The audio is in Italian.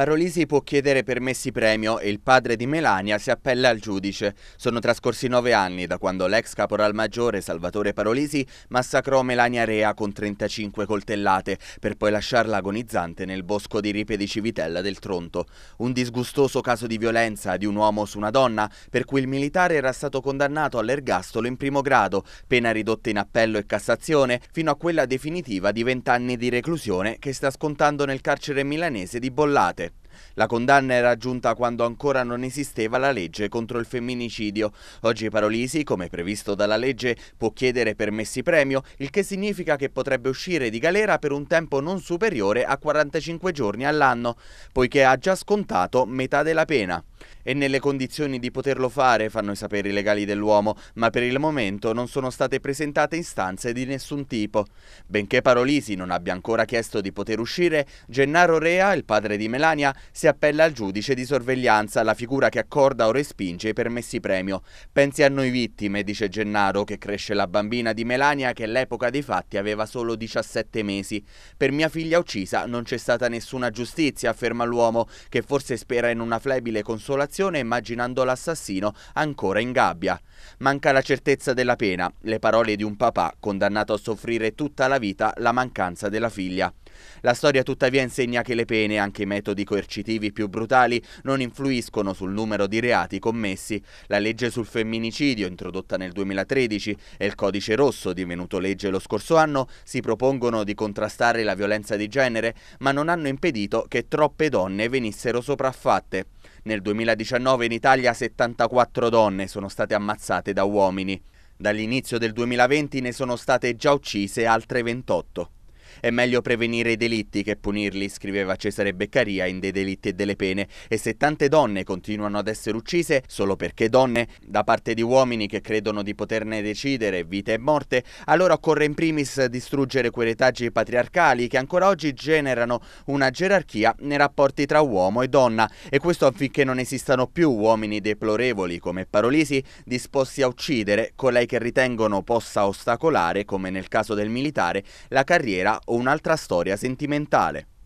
Parolisi può chiedere permessi premio e il padre di Melania si appella al giudice. Sono trascorsi nove anni da quando l'ex caporal maggiore Salvatore Parolisi massacrò Melania Rea con 35 coltellate per poi lasciarla agonizzante nel bosco di ripe di Civitella del Tronto. Un disgustoso caso di violenza di un uomo su una donna per cui il militare era stato condannato all'ergastolo in primo grado, pena ridotta in appello e Cassazione, fino a quella definitiva di 20 anni di reclusione che sta scontando nel carcere milanese di Bollate. La condanna era giunta quando ancora non esisteva la legge contro il femminicidio. Oggi Parolisi, come previsto dalla legge, può chiedere permessi premio, il che significa che potrebbe uscire di galera per un tempo non superiore a 45 giorni all'anno, poiché ha già scontato metà della pena e nelle condizioni di poterlo fare, fanno sapere i legali dell'uomo, ma per il momento non sono state presentate istanze di nessun tipo. Benché Parolisi non abbia ancora chiesto di poter uscire, Gennaro Rea, il padre di Melania, si appella al giudice di sorveglianza, la figura che accorda o respinge i permessi premio. Pensi a noi vittime, dice Gennaro, che cresce la bambina di Melania che all'epoca dei fatti aveva solo 17 mesi. Per mia figlia uccisa non c'è stata nessuna giustizia, afferma l'uomo, che forse spera in una flebile consolazione consolazione immaginando l'assassino ancora in gabbia. Manca la certezza della pena, le parole di un papà condannato a soffrire tutta la vita la mancanza della figlia. La storia tuttavia insegna che le pene, anche i metodi coercitivi più brutali, non influiscono sul numero di reati commessi. La legge sul femminicidio, introdotta nel 2013, e il codice rosso, divenuto legge lo scorso anno, si propongono di contrastare la violenza di genere, ma non hanno impedito che troppe donne venissero sopraffatte. Nel 2019 in Italia 74 donne sono state ammazzate da uomini. Dall'inizio del 2020 ne sono state già uccise altre 28. È meglio prevenire i delitti che punirli, scriveva Cesare Beccaria in Dei delitti e delle pene. E se tante donne continuano ad essere uccise solo perché donne, da parte di uomini che credono di poterne decidere vita e morte, allora occorre in primis distruggere quei retaggi patriarcali che ancora oggi generano una gerarchia nei rapporti tra uomo e donna. E questo affinché non esistano più uomini deplorevoli come Parolisi disposti a uccidere colei che ritengono possa ostacolare, come nel caso del militare, la carriera o un'altra storia sentimentale.